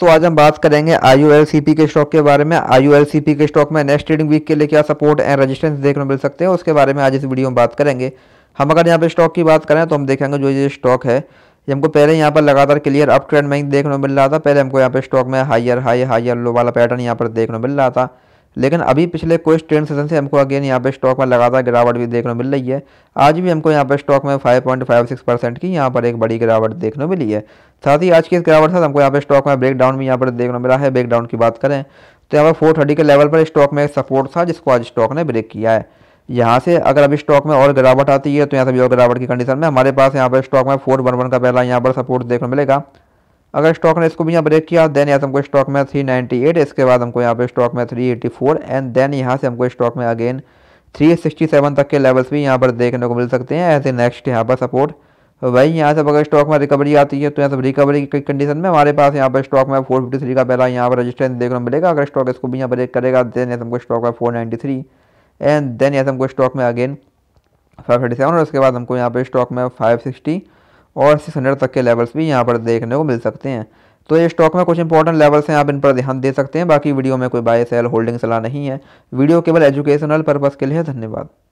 तो आज हम बात करेंगे आई के स्टॉक के बारे में आई के स्टॉक में नेक्स्ट ट्रेडिंग वीक के लिए क्या सपोर्ट एंड रेजिस्टेंस देखने मिल सकते हैं उसके बारे में आज इस वीडियो में बात करेंगे हम अगर यहाँ पे स्टॉक की बात करें तो हम देखेंगे जो ये स्टॉक है ये हमको पहले यहाँ पर लगातार क्लियर अप ट्रेंड में देखने को मिल रहा था पहले हमको यहाँ पे स्टॉक में हाइयर हाई हाइयर लो वाला पैटर्न यहाँ पर देखने को मिल रहा था लेकिन अभी पिछले कुछ ट्रेंड सेशन से हमको अगेन यहाँ पे स्टॉक में लगातार गिरावट भी देखने को मिल रही है आज भी हमको यहाँ पे स्टॉक में 5.56 परसेंट की यहाँ पर एक बड़ी गिरावट देखने को मिली है साथ ही आज की इस गिरावट से हमको यहाँ पे स्टॉक में ब्रेकडाउन भी यहाँ पर देखने को मिला है ब्रेकडाउन की बात करें तो यहाँ पर फोर के लेवल पर स्टॉक में एक सपोर्ट था जिसको आज स्टॉक ने ब्रेक किया है यहाँ से अगर अभी स्टॉक में और गिरावट आती है तो यहाँ से भी और गिरावट की कंडीशन में हमारे पास यहाँ पर स्टॉक में फोर का पहला यहाँ पर सपोर्ट देखने मिलेगा अगर स्टॉक ने इसको भी यहाँ ब्रेक किया देन यहाँ से हमको स्टॉक में 398 इसके बाद हमको यहाँ पे स्टॉक में 384 एंड देन यहाँ से हमको स्टॉक में अगेन 367 तक के लेवल्स भी यहाँ पर देखने को मिल सकते हैं एज ए नेक्स्ट यहाँ पर सपोर्ट वही यहाँ से अगर स्टॉक में रिकवरी आती है तो यहाँ से रिकवरी की कंडीशन में हमारे पास यहाँ पर स्टॉक में थ्री का पहला यहाँ पर रजिस्टेंस देखने को मिलेगा अगर स्टॉक इसको भी यहाँ ब्रेक करेगा देन यहाँ हमको स्टॉक में थ्री एंड देन यहाँ हमको स्टॉक में अगेन सेवन और उसके बाद हमको यहाँ पर स्टॉक में सिक्सटी और सिक्स तक के लेवल्स भी यहाँ पर देखने को मिल सकते हैं तो ये स्टॉक में कुछ इंपॉर्टेंट लेवल्स हैं आप इन पर ध्यान दे सकते हैं बाकी वीडियो में कोई बाय सेल होल्डिंग सलाह नहीं है वीडियो केवल एजुकेशनल पर्पज़ के लिए धन्यवाद